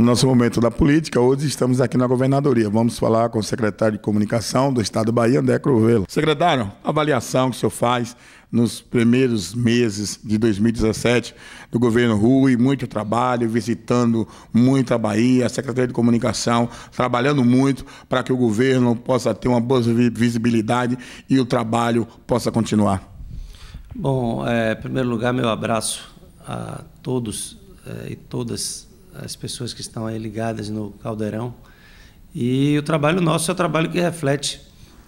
no nosso momento da política, hoje estamos aqui na governadoria. Vamos falar com o secretário de Comunicação do Estado do Bahia, André Crovelo. Secretário, avaliação que o senhor faz nos primeiros meses de 2017 do governo Rui, muito trabalho, visitando muito a Bahia, a Secretaria de Comunicação, trabalhando muito para que o governo possa ter uma boa visibilidade e o trabalho possa continuar. Bom, é, em primeiro lugar, meu abraço a todos é, e todas as pessoas que estão aí ligadas no Caldeirão. E o trabalho nosso é o trabalho que reflete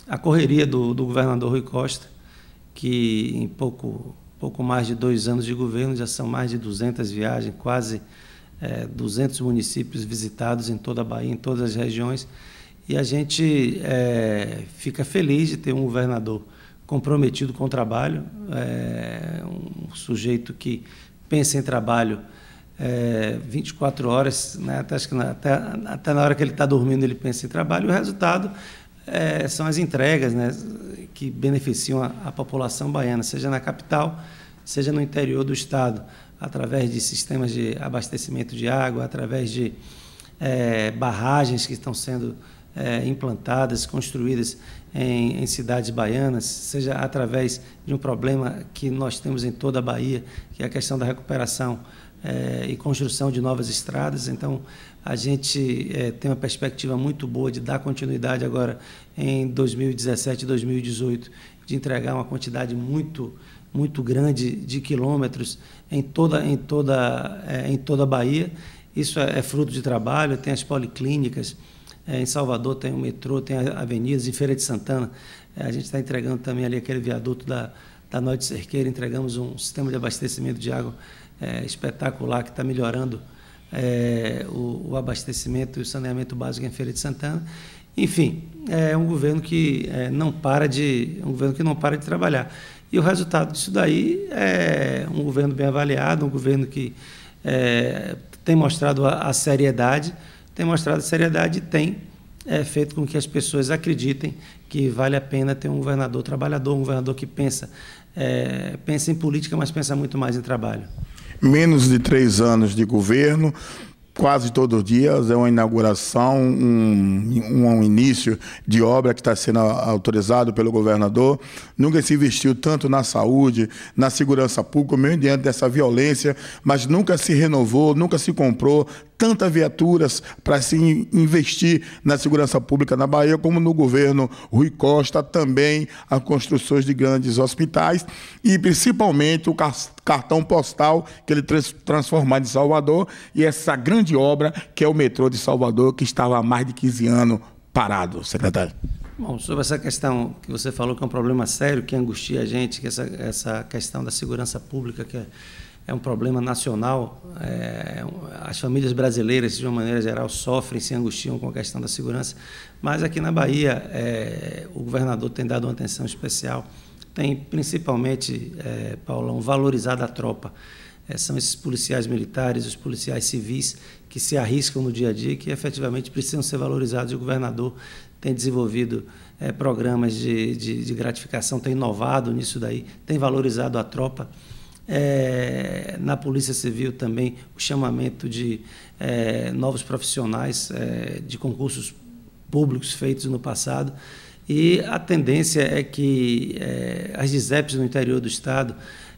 a correria do, do governador Rui Costa, que em pouco, pouco mais de dois anos de governo já são mais de 200 viagens, quase é, 200 municípios visitados em toda a Bahia, em todas as regiões. E a gente é, fica feliz de ter um governador comprometido com o trabalho, é, um sujeito que pensa em trabalho é, 24 horas, né? até, acho que na, até, até, na hora que ele está dormindo ele pensa em trabalho, e o resultado é, são as entregas né? que beneficiam a, a população baiana, seja na capital, seja no interior do estado, através de sistemas de abastecimento de água, através de é, barragens que estão sendo é, implantadas, construídas em, em, cidades baianas, seja através de um problema que nós temos em toda a Bahia, que é a questão da recuperação é, e construção de novas estradas. Então, a gente é, tem uma perspectiva muito boa de dar continuidade agora em 2017 e 2018, de entregar uma quantidade muito muito grande de quilômetros em toda em toda é, em toda a Bahia. Isso é, é, fruto de trabalho. Tem as policlínicas em Salvador, tem o metrô, tem avenidas em Feira de Santana. a gente está entregando também ali aquele viaduto da da Noite Cerqueira, entregamos um sistema de abastecimento de água é, espetacular que está melhorando é, o, o, abastecimento e o saneamento básico em Feira de Santana. Enfim, é um governo que é, não para de um governo que não para de trabalhar. E o resultado disso daí é um governo bem avaliado, um governo que é, tem mostrado a, a, seriedade, tem mostrado a seriedade e tem é, feito com que as pessoas acreditem que vale a pena ter um governador trabalhador, um governador que pensa, é, pensa em política, mas pensa muito mais em trabalho menos de três anos de governo, quase todos os dias é uma inauguração, um, um início de obra que está sendo autorizado pelo governador. Nunca se investiu tanto na saúde, na segurança pública, meio diante dessa violência, mas nunca se renovou, nunca se comprou tantas viaturas para se investir na segurança pública na Bahia, como no governo Rui Costa, também as construções de grandes hospitais e principalmente o cartão postal que ele transformou em Salvador e essa grande obra que é o metrô de Salvador, que estava há mais de 15 anos parado, secretário. Bom, sobre essa questão que você falou que é um problema sério, que angustia a gente, que essa, essa questão da segurança pública, que é, é um problema nacional, é, as famílias brasileiras, de uma maneira geral, sofrem, se angustiam com a questão da segurança, mas aqui na Bahia, é, o governador tem dado uma atenção especial tem principalmente, é, Paulão, valorizado a tropa. É, são esses policiais militares, os policiais civis que se arriscam no dia a dia, que efetivamente precisam ser valorizados. E o governador tem desenvolvido é, programas de, de, de, gratificação, tem inovado nisso daí, tem valorizado a tropa. É, na Polícia Civil também o chamamento de é, novos profissionais é, de concursos públicos feitos no passado. E a tendência é que é, as DISEPs no interior do Estado,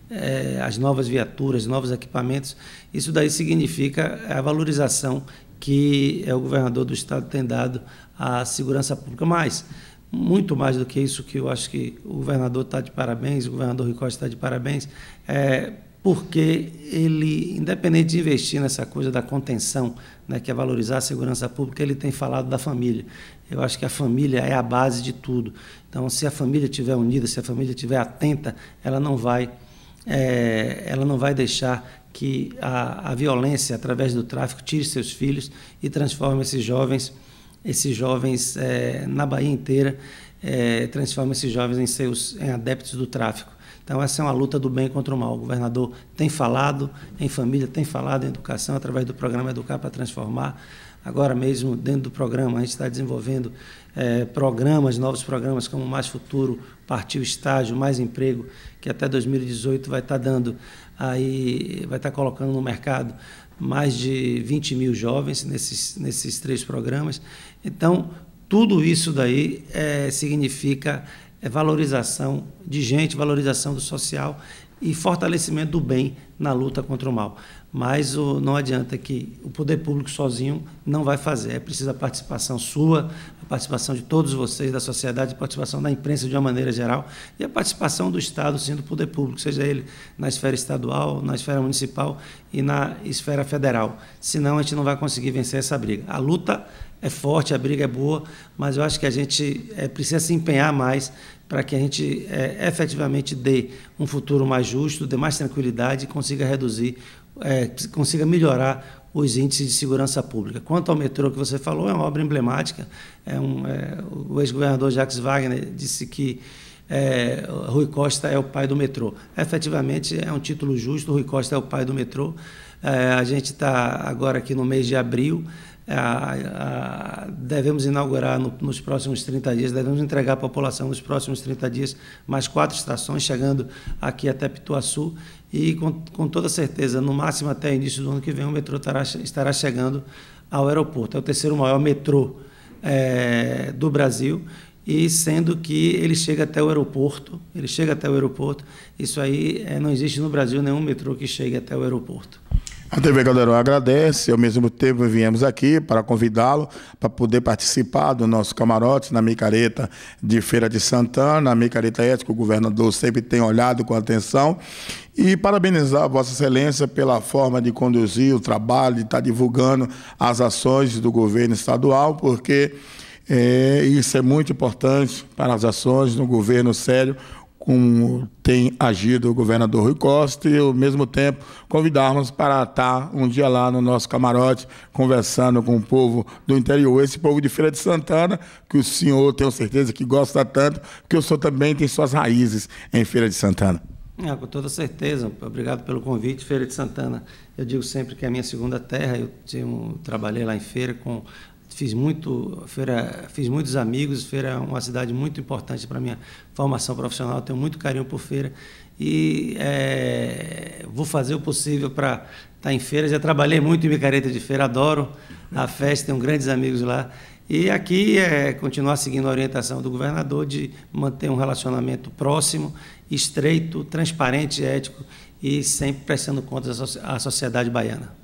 é, as novas viaturas, novos equipamentos, isso daí significa a valorização que é, o governador do Estado tem dado à segurança pública. Mas, muito mais do que isso, que eu acho que o governador está de parabéns, o governador Ricosta está de parabéns, é, porque ele, independente de investir nessa coisa da contenção, né, que é valorizar a segurança pública, ele tem falado da família. Eu acho que a família é a base de tudo. Então, se a família estiver unida, se a família estiver atenta, ela não vai, é, ela não vai deixar que a, a violência através do tráfico tire seus filhos e transforme esses jovens, esses jovens é, na Bahia inteira, é, transforme esses jovens em seus em adeptos do tráfico. Então, essa é uma luta do bem contra o mal. O governador tem falado em família, tem falado em educação, através do programa Educar para Transformar. Agora mesmo, dentro do programa, a gente está desenvolvendo é, programas, novos programas, como Mais Futuro, Partiu Estágio, Mais Emprego, que até 2018 vai estar tá dando, aí vai estar tá colocando no mercado mais de 20 mil jovens nesses, nesses três programas. Então, tudo isso daí é, significa é valorização de gente, valorização do social e fortalecimento do bem na luta contra o mal mas o, não adianta que o poder público sozinho não vai fazer. É preciso a participação sua, a participação de todos vocês, da sociedade, a participação da imprensa de uma maneira geral e a participação do Estado, sim, do poder público, seja ele na esfera estadual, na esfera municipal e na esfera federal. Senão a gente não vai conseguir vencer essa briga. A luta é forte, a briga é boa, mas eu acho que a gente é, precisa se empenhar mais para que a gente é, efetivamente dê um futuro mais justo, dê mais tranquilidade e consiga reduzir é, consiga melhorar os índices de segurança pública. Quanto ao metrô que você falou, é uma obra emblemática. É um, é, o ex-governador Jacques Wagner disse que é, Rui Costa é o pai do metrô. Efetivamente, é um título justo, Rui Costa é o pai do metrô. É, a gente está agora aqui no mês de abril, devemos inaugurar no, nos próximos 30 dias, devemos entregar à população nos próximos 30 dias mais quatro estações, chegando aqui até Pituaçu. E com, com toda certeza, no máximo até início do ano que vem, o metrô estará, estará chegando ao aeroporto. É o terceiro maior metrô é, do Brasil e sendo que ele chega até o aeroporto, ele chega até o aeroporto. Isso aí é, não existe no Brasil nenhum metrô que chegue até o aeroporto. A TV Caldeirão agradece, ao mesmo tempo viemos aqui para convidá-lo para poder participar do nosso camarote na micareta de Feira de Santana, na micareta ética, o governador sempre tem olhado com atenção e parabenizar Vossa Excelência pela forma de conduzir o trabalho, de estar divulgando as ações do governo estadual, porque é, isso é muito importante para as ações no governo sério, como tem agido o governador Rui Costa e, ao mesmo tempo, convidarmos para estar um dia lá no nosso camarote, conversando com o povo do interior, esse povo de Feira de Santana, que o senhor, tenho certeza, que gosta tanto, porque o senhor também tem suas raízes em Feira de Santana. É, com toda certeza, obrigado pelo convite, Feira de Santana. Eu digo sempre que é a minha segunda terra, eu tenho, trabalhei lá em Feira com fiz muito feira fiz muitos amigos feira é uma cidade muito importante para minha formação profissional tenho muito carinho por feira e é, vou fazer o possível para estar tá em feira já trabalhei muito em Micareta de feira adoro a festa tenho grandes amigos lá e aqui é continuar seguindo a orientação do governador de manter um relacionamento próximo estreito transparente ético e sempre prestando contas à sociedade baiana